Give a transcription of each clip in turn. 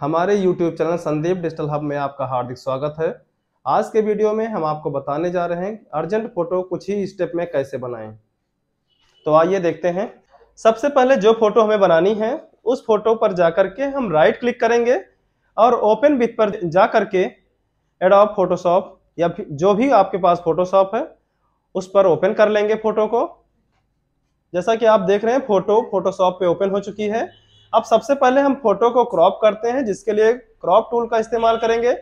हमारे YouTube channel Sandeep digital hub में आपका हार्दिक स्वागत है आज के वीडियो में हम आपको बताने जा रहे हैं अर्जेंट फोटो कुछ ही स्टेप में कैसे बनाएं तो आइए देखते हैं सबसे पहले जो फोटो हमें बनानी है उस फोटो पर जा के हम राइट क्लिक करेंगे और ओपन बिथ पर जा करके एडॉप फोटोशॉप या जो भी आपके पास फोटोशॉप है उस पर ओपन कर लेंगे फोटो को जैसा कि आप देख रहे हैं फोटो फोटोशॉप पे ओपन हो चुकी है अब सबसे पहले हम फोटो को क्रॉप करते हैं जिसके लिए क्रॉप टूल का इस्तेमाल करेंगे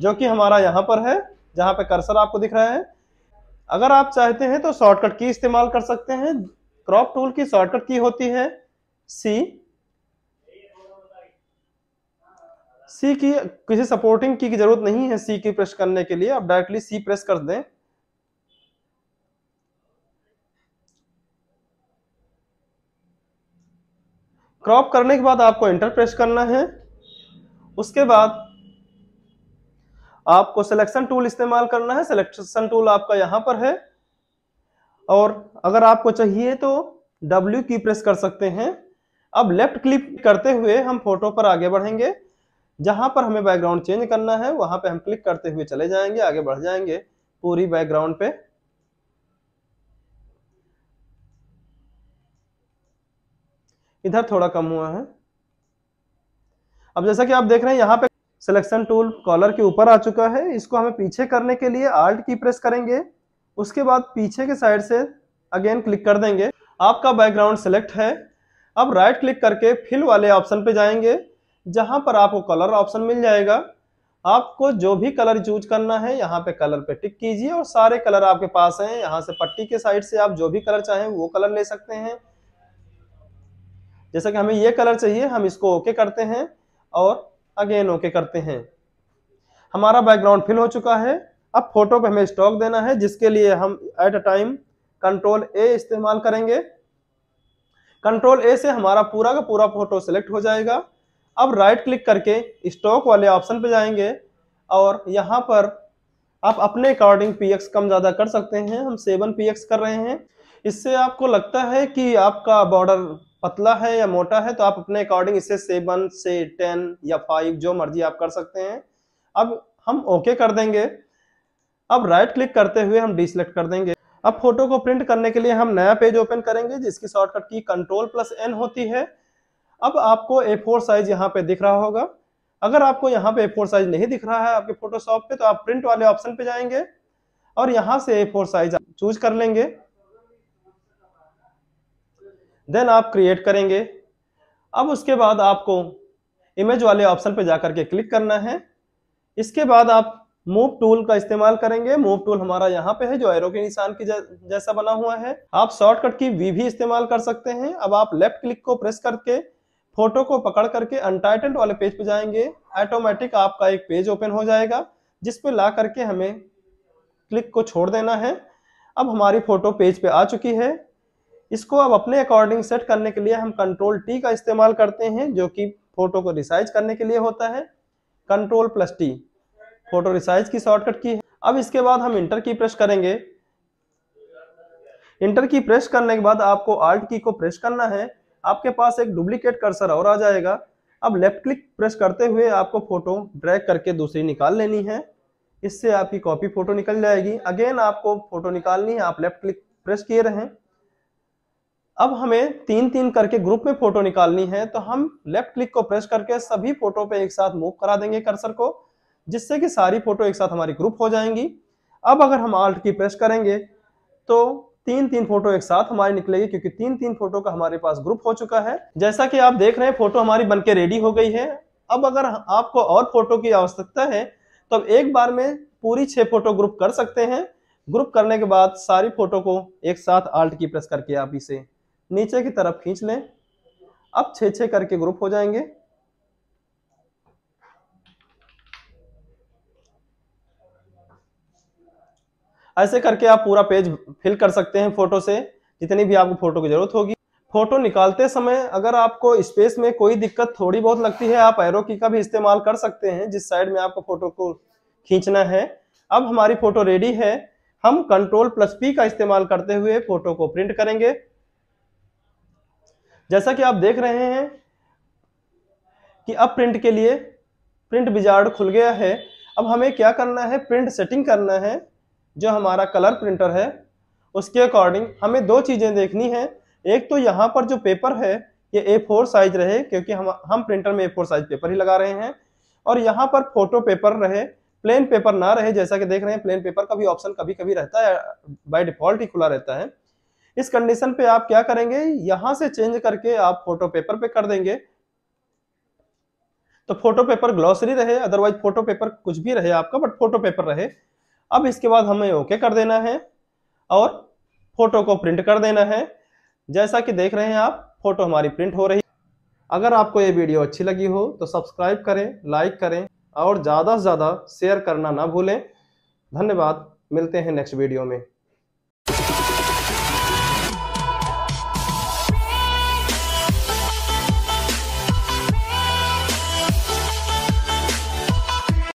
जो कि हमारा यहाँ पर है जहाँ पे कर्सर आपको दिख रहा है अगर आप चाहते हैं तो शॉर्टकट की इस्तेमाल कर सकते हैं क्रॉप टूल की शॉर्टकट की होती है सी सी की किसी सपोर्टिंग की, की जरूरत नहीं है सी की प्रेस करने के लिए आप डायरेक्टली सी प्रेस कर दें क्रॉप करने के बाद आपको इंटर प्रेस करना है उसके बाद आपको सिलेक्शन टूल इस्तेमाल करना है सिलेक्शन टूल आपका यहां पर है और अगर आपको चाहिए तो W की प्रेस कर सकते हैं अब लेफ्ट क्लिक करते हुए हम फोटो पर आगे बढ़ेंगे जहां पर हमें बैकग्राउंड चेंज करना है वहां पे हम क्लिक करते हुए चले जाएंगे आगे बढ़ जाएंगे पूरी बैकग्राउंड पे इधर थोड़ा कम हुआ है अब जैसा कि आप देख रहे हैं यहाँ पे सिलेक्शन टूल कॉलर के ऊपर आ चुका है इसको हमें पीछे करने के लिए आल्ट की प्रेस करेंगे उसके बाद पीछे के साइड से अगेन क्लिक कर देंगे आपका बैकग्राउंड सिलेक्ट है अब राइट क्लिक करके फिल वाले ऑप्शन पे जाएंगे जहां पर आपको कलर ऑप्शन मिल जाएगा आपको जो भी कलर चूज करना है यहाँ पे कलर पे टिक कीजिए और सारे कलर आपके पास हैं यहाँ से पट्टी के साइड से आप जो भी कलर चाहें वो कलर ले सकते हैं जैसा कि हमें ये कलर चाहिए हम इसको ओके करते हैं और अगेन ओके करते हैं हमारा बैकग्राउंड फिल हो चुका है अब फोटो पे हमें स्टॉक देना है जिसके लिए हम at a time control A इस्तेमाल करेंगे कंट्रोल ए से हमारा पूरा का पूरा फोटो सेलेक्ट हो जाएगा अब राइट क्लिक करके स्टॉक वाले ऑप्शन पे जाएंगे और यहाँ पर आप अपने अकॉर्डिंग पी कम ज़्यादा कर सकते हैं हम सेवन पी कर रहे हैं इससे आपको लगता है कि आपका बॉर्डर पतला है या मोटा है तो आप अपने अकॉर्डिंग इसे सेवन से टेन या फाइव जो मर्जी आप कर सकते हैं अब हम ओके कर देंगे अब राइट क्लिक करते हुए हम डिसलेक्ट कर देंगे अब फोटो को प्रिंट करने के लिए हम नया पेज ओपन करेंगे जिसकी शॉर्टकट की कंट्रोल प्लस एन होती है अब आपको ए फोर साइज यहाँ पे दिख रहा होगा अगर आपको यहाँ पे ए फोर साइज नहीं दिख रहा है आपके फोटोशॉप पे तो आप प्रिंट वाले ऑप्शन पे जाएंगे और यहाँ से ए फोर साइज चूज कर लेंगे देन आप क्रिएट करेंगे अब उसके बाद आपको इमेज वाले ऑप्शन पे जाकर के क्लिक करना है इसके बाद आप मूव टूल का इस्तेमाल करेंगे मूव टूल हमारा यहाँ पे है जो एरो के निशान की जैसा बना हुआ है आप शॉर्टकट की वी भी इस्तेमाल कर सकते हैं अब आप लेफ्ट क्लिक को प्रेस करके फोटो को पकड़ करके अनटाइटेंड वाले पेज पे जाएंगे ऑटोमेटिक आपका एक पेज ओपन हो जाएगा जिस पे ला करके हमें क्लिक को छोड़ देना है अब हमारी फोटो पेज पे आ चुकी है इसको अब अपने अकॉर्डिंग सेट करने के लिए हम कंट्रोल टी का इस्तेमाल करते हैं जो कि फोटो को रिसाइज करने के लिए होता है control plus T photo resize की शॉर्टकट की है अब इसके बाद हम इंटर की प्रेस करेंगे इंटर की प्रेस करने के बाद आपको आर्ट की को प्रेस करना है आपके पास एक डुप्लीकेट कर्सर और आ जाएगा अब लेफ्ट क्लिक प्रेस करते हुए आपको फोटो ड्रैग करके दूसरी निकाल लेनी है इससे आपकी कॉपी फोटो निकल जाएगी अगेन आपको फोटो निकालनी है आप लेफ्ट क्लिक प्रेस किए रहें अब हमें तीन तीन करके ग्रुप में फोटो निकालनी है तो हम लेफ्ट क्लिक को प्रेस करके सभी फोटो पे एक साथ मूव करा देंगे कर्सर को जिससे कि सारी फोटो एक साथ हमारी ग्रुप हो जाएंगी अब अगर हम आल्ट की प्रेस करेंगे तो तीन तीन फोटो एक साथ हमारी निकलेगी क्योंकि तीन तीन फोटो का हमारे पास ग्रुप हो चुका है जैसा कि आप देख रहे हैं फोटो हमारी बनके रेडी हो गई है अब अगर आपको और फोटो की आवश्यकता है तो अब एक बार में पूरी छह फोटो ग्रुप कर सकते हैं ग्रुप करने के बाद सारी फोटो को एक साथ आल्ट की प्रेस करके आप इसे नीचे की तरफ खींच लें अब छे छे करके ग्रुप हो जाएंगे ऐसे करके आप पूरा पेज फिल कर सकते हैं फोटो से जितनी भी आपको फोटो की जरूरत होगी फोटो निकालते समय अगर आपको स्पेस में कोई दिक्कत थोड़ी बहुत लगती है आप एरो की का भी इस्तेमाल कर सकते हैं जिस साइड में आपको फोटो को खींचना है अब हमारी फोटो रेडी है हम कंट्रोल प्लस पी का इस्तेमाल करते हुए फोटो को प्रिंट करेंगे जैसा कि आप देख रहे हैं कि अब प्रिंट के लिए प्रिंट बिजार्ड खुल गया है अब हमें क्या करना है प्रिंट सेटिंग करना है जो हमारा कलर प्रिंटर है उसके अकॉर्डिंग हमें दो चीज़ें देखनी है एक तो यहाँ पर जो पेपर है ये ए फोर साइज रहे क्योंकि हम हम प्रिंटर में ए फोर साइज पेपर ही लगा रहे हैं और यहाँ पर फोटो पेपर रहे प्लेन पेपर ना रहे जैसा कि देख रहे हैं प्लेन पेपर का भी ऑप्शन कभी कभी रहता है बाय डिफॉल्ट ही खुला रहता है इस कंडीशन पे आप क्या करेंगे यहां से चेंज करके आप फोटो पेपर पे कर देंगे तो फोटो पेपर ग्लॉसरी रहे अदरवाइज फोटो पेपर कुछ भी रहे आपका बट फोटो पेपर रहे अब इसके बाद हमें ओके कर देना है और फोटो को प्रिंट कर देना है जैसा कि देख रहे हैं आप फोटो हमारी प्रिंट हो रही अगर आपको ये वीडियो अच्छी लगी हो तो सब्सक्राइब करें लाइक करें और ज़्यादा से ज़्यादा शेयर करना ना भूलें धन्यवाद मिलते हैं नेक्स्ट वीडियो में